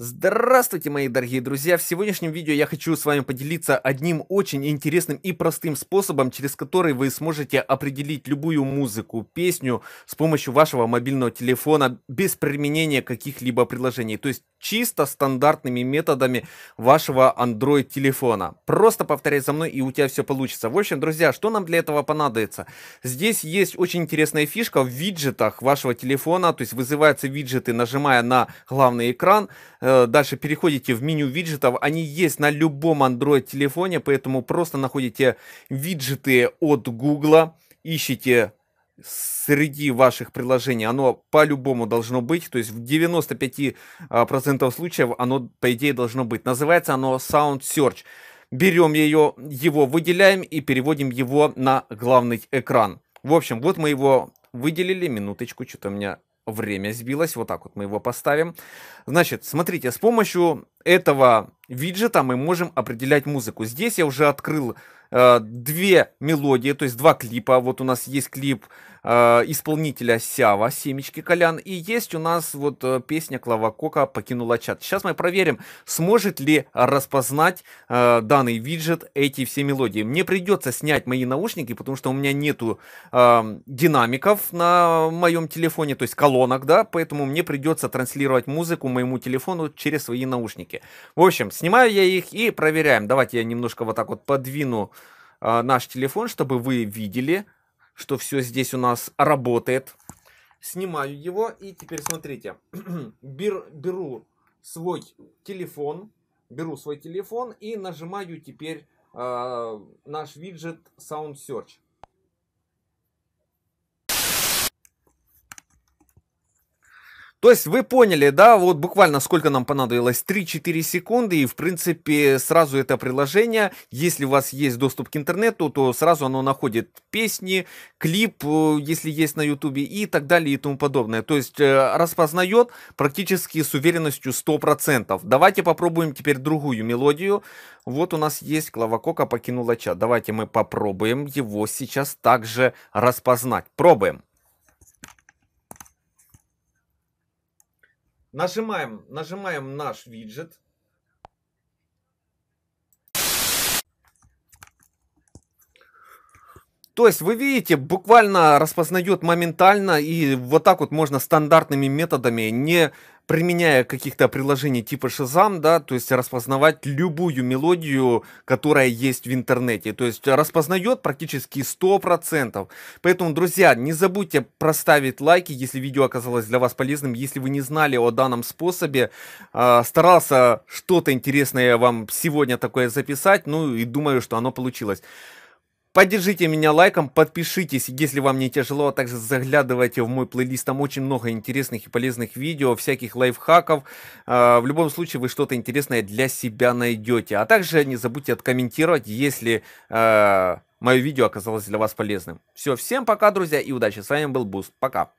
Здравствуйте, мои дорогие друзья! В сегодняшнем видео я хочу с вами поделиться одним очень интересным и простым способом, через который вы сможете определить любую музыку, песню с помощью вашего мобильного телефона без применения каких-либо приложений. То есть чисто стандартными методами вашего Android телефона. Просто повторяй за мной и у тебя все получится. В общем, друзья, что нам для этого понадобится? Здесь есть очень интересная фишка в виджетах вашего телефона, то есть вызываются виджеты, нажимая на главный экран, э, дальше переходите в меню виджетов, они есть на любом Android телефоне, поэтому просто находите виджеты от Google, ищите среди ваших приложений оно по-любому должно быть, то есть в 95% а, случаев оно, по идее, должно быть. Называется оно Sound Search. Берем ее, его выделяем и переводим его на главный экран. В общем, вот мы его выделили, минуточку, что-то у меня время сбилось, вот так вот мы его поставим. Значит, смотрите, с помощью этого виджета мы можем определять музыку. Здесь я уже открыл э, две мелодии, то есть два клипа. Вот у нас есть клип э, исполнителя Сява, Семечки Колян, и есть у нас вот э, песня Клава Кока «Покинула чат». Сейчас мы проверим, сможет ли распознать э, данный виджет эти все мелодии. Мне придется снять мои наушники, потому что у меня нету э, динамиков на моем телефоне, то есть колонок, да, поэтому мне придется транслировать музыку моему телефону через свои наушники ошибки. В общем, снимаю я их и проверяем. Давайте я немножко вот так вот подвину э, наш телефон, чтобы вы видели, что все здесь у нас работает. Снимаю его и теперь смотрите. Бер, беру свой телефон, беру свой телефон и нажимаю теперь э, наш виджет Sound Search. То есть вы поняли, да, вот буквально сколько нам понадобилось, 3-4 секунды, и в принципе сразу это приложение, если у вас есть доступ к интернету, то сразу оно находит песни, клип, э, если есть на ютубе и так далее и тому подобное. То есть э, распознает практически с уверенностью 100%. Давайте попробуем теперь другую мелодию. Вот у нас есть Клавакока покинула чат. Давайте мы попробуем его сейчас также распознать. Пробуем. Нажимаем, нажимаем наш виджет. То есть, вы видите, буквально распознает моментально, и вот так вот можно стандартными методами, не применяя каких-то приложений типа Shazam, да, то есть распознавать любую мелодию, которая есть в интернете. То есть распознает практически 100%. Поэтому, друзья, не забудьте проставить лайки, если видео оказалось для вас полезным. Если вы не знали о данном способе, а, старался что-то интересное вам сегодня такое записать, ну и думаю, что оно получилось. Поддержите меня лайком, подпишитесь, если вам не тяжело, а также заглядывайте в мой плейлист, там очень много интересных и полезных видео, всяких лайфхаков. А, в любом случае вы что-то интересное для себя найдете. А также не забудьте откомментировать, если а, мое видео оказалось для вас полезным. Все, всем пока, друзья, и удачи. С вами был Буст. Пока.